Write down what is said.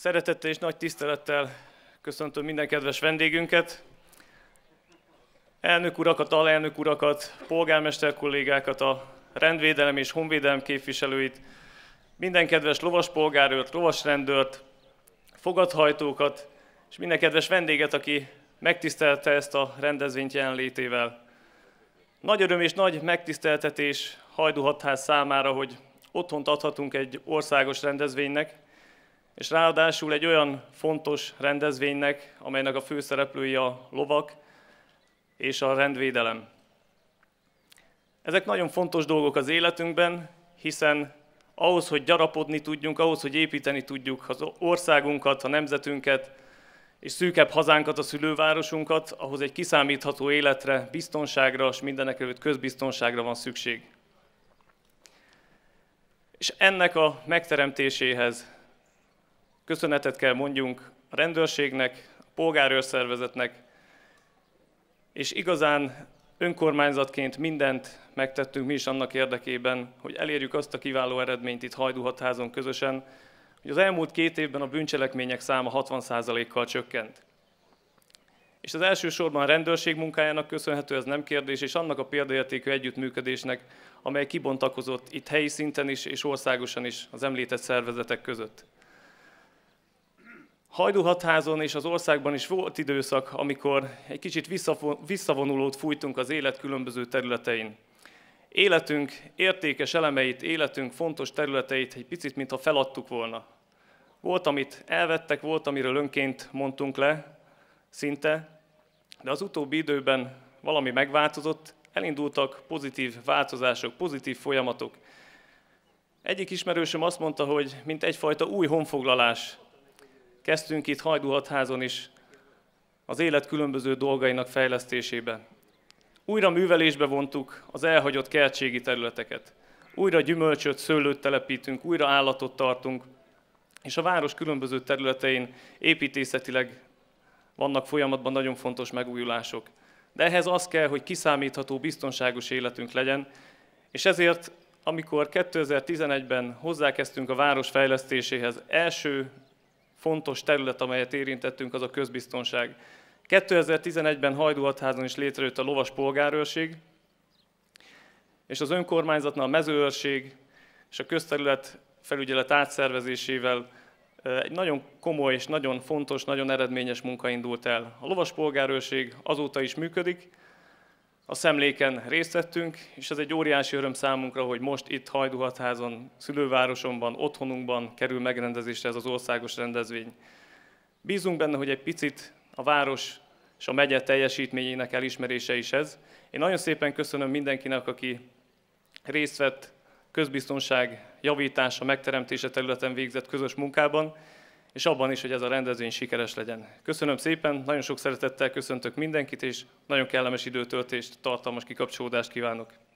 Szeretettel és nagy tisztelettel köszöntöm minden kedves vendégünket, elnök urakat, alelnök urakat, polgármester kollégákat, a rendvédelem és honvédelem képviselőit, minden kedves lovaspolgárőrt, lovasrendőrt, fogadhajtókat, és minden kedves vendéget, aki megtisztelte ezt a rendezvényt jelenlétével. Nagy öröm és nagy megtiszteltetés Hajdú Hatház számára, hogy otthont adhatunk egy országos rendezvénynek, és ráadásul egy olyan fontos rendezvénynek, amelynek a főszereplői a lovak és a rendvédelem. Ezek nagyon fontos dolgok az életünkben, hiszen ahhoz, hogy gyarapodni tudjunk, ahhoz, hogy építeni tudjuk az országunkat, a nemzetünket, és szűkebb hazánkat, a szülővárosunkat, ahhoz egy kiszámítható életre, biztonságra, és mindenek előtt közbiztonságra van szükség. És ennek a megteremtéséhez köszönetet kell mondjunk a rendőrségnek, a polgárőrszervezetnek, és igazán önkormányzatként mindent megtettünk mi is annak érdekében, hogy elérjük azt a kiváló eredményt itt Hajdúhatházon közösen, hogy az elmúlt két évben a bűncselekmények száma 60%-kal csökkent. És az elsősorban a rendőrség munkájának köszönhető, ez nem kérdés, és annak a példaértékű együttműködésnek, amely kibontakozott itt helyi szinten is és országosan is az említett szervezetek között. Hajdúhatházon és az országban is volt időszak, amikor egy kicsit visszavonulót fújtunk az élet különböző területein. Életünk értékes elemeit, életünk fontos területeit egy picit, mintha feladtuk volna. Volt, amit elvettek, volt, amiről önként mondtunk le, szinte, de az utóbbi időben valami megváltozott, elindultak pozitív változások, pozitív folyamatok. Egyik ismerősöm azt mondta, hogy mint egyfajta új honfoglalás Kezdtünk itt Hajdúhatházon is az élet különböző dolgainak fejlesztésébe. Újra művelésbe vontuk az elhagyott kertségi területeket. Újra gyümölcsöt, szőlőt telepítünk, újra állatot tartunk, és a város különböző területein építészetileg vannak folyamatban nagyon fontos megújulások. De ehhez az kell, hogy kiszámítható, biztonságos életünk legyen, és ezért, amikor 2011-ben hozzákezdtünk a város fejlesztéséhez, első fontos terület, amelyet érintettünk, az a közbiztonság. 2011-ben Hajdúhatházon is létrejött a lovas polgárőrség, és az önkormányzatnál a mezőőrség és a közterület felügyelet átszervezésével egy nagyon komoly és nagyon fontos, nagyon eredményes munka indult el. A lovas polgárőrség azóta is működik, a szemléken részt vettünk, és ez egy óriási öröm számunkra, hogy most itt Hajduhatházon, szülővárosomban, otthonunkban kerül megrendezésre ez az országos rendezvény. Bízunk benne, hogy egy picit a város és a megye teljesítményének elismerése is ez. Én nagyon szépen köszönöm mindenkinek, aki részt vett közbiztonság javítása, megteremtése területen végzett közös munkában, és abban is, hogy ez a rendezvény sikeres legyen. Köszönöm szépen, nagyon sok szeretettel köszöntök mindenkit, és nagyon kellemes időtöltést, tartalmas kikapcsolódást kívánok!